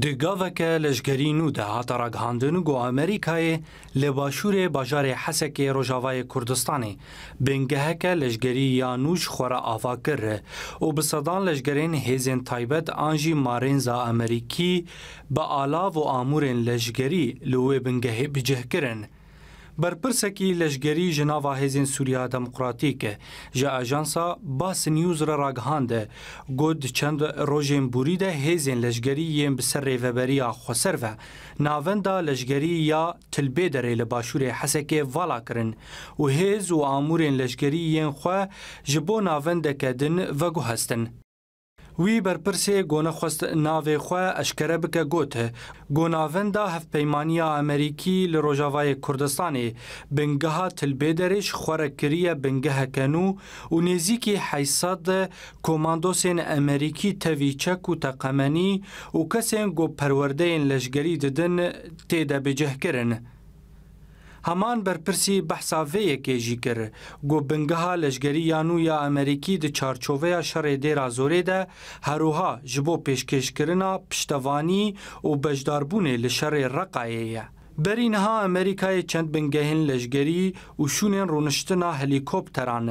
د گاوکه لشګری نو د هاته راګهاندنو ګو امریکای له باشورې بازار حسکه روجاوای کوردستاني بنګهکه لشګری یانوش خورا افاکر او به صدان لشګرین هیزن تایبت انجی مارینزا امریکي به الاو او امورن لشګری لوې بنګه بجهکرن برپرسکی لشگری جناوا هزین سوریا دموکراتیک جا اجانسا باس نیوز را راگهانده گود چند روژین بوریده هزین لشگری یم بسر ریوبریا خسر و ناوندا لشگری یا تلبه دره لباشور حسکه والا کرن و هز و آمورین لشگری یم خواه جبو ناونده کدن و گو هستن Wî berpirsê gonaxwest navê xwe eşkere bike got Gonavenda hevpeymaniya Amerîkî li Rojavayê Kurdistanê bingeha Tilbêderê ji xwere kiriye bingeheke nû û nêzîkî heysad komandosên Amerîkî tevî çek û teqemenî û kesên goperwerdeyên leşgerî didin tê de bêcehkirin. هەمان بەرپرسی بەحساوەیەکێ ژی کرد گۆ بنگەها لەشگەریان و یا ئەمریکی د چارچۆڤەیە شەڕێ دێرا زۆرێدە هەروها ji بۆ پێشکەشکردنا پشتەوانی و بەشداربوونێ لە شەڕێ ڕقایەیە. بەرینەها ئەمریکای چەند بنگەهێن لەشگەری و شوونێن ڕوونشتنا هەلیکۆپتەران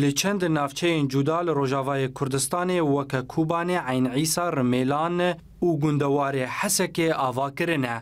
لە چەند ناوچەیەن جودا لە ڕۆژاوای کوردستانی وەکە کوبانێ عینعیسا ڕمێلان و گوندەوارێ حەسەکێ ئاواکردە.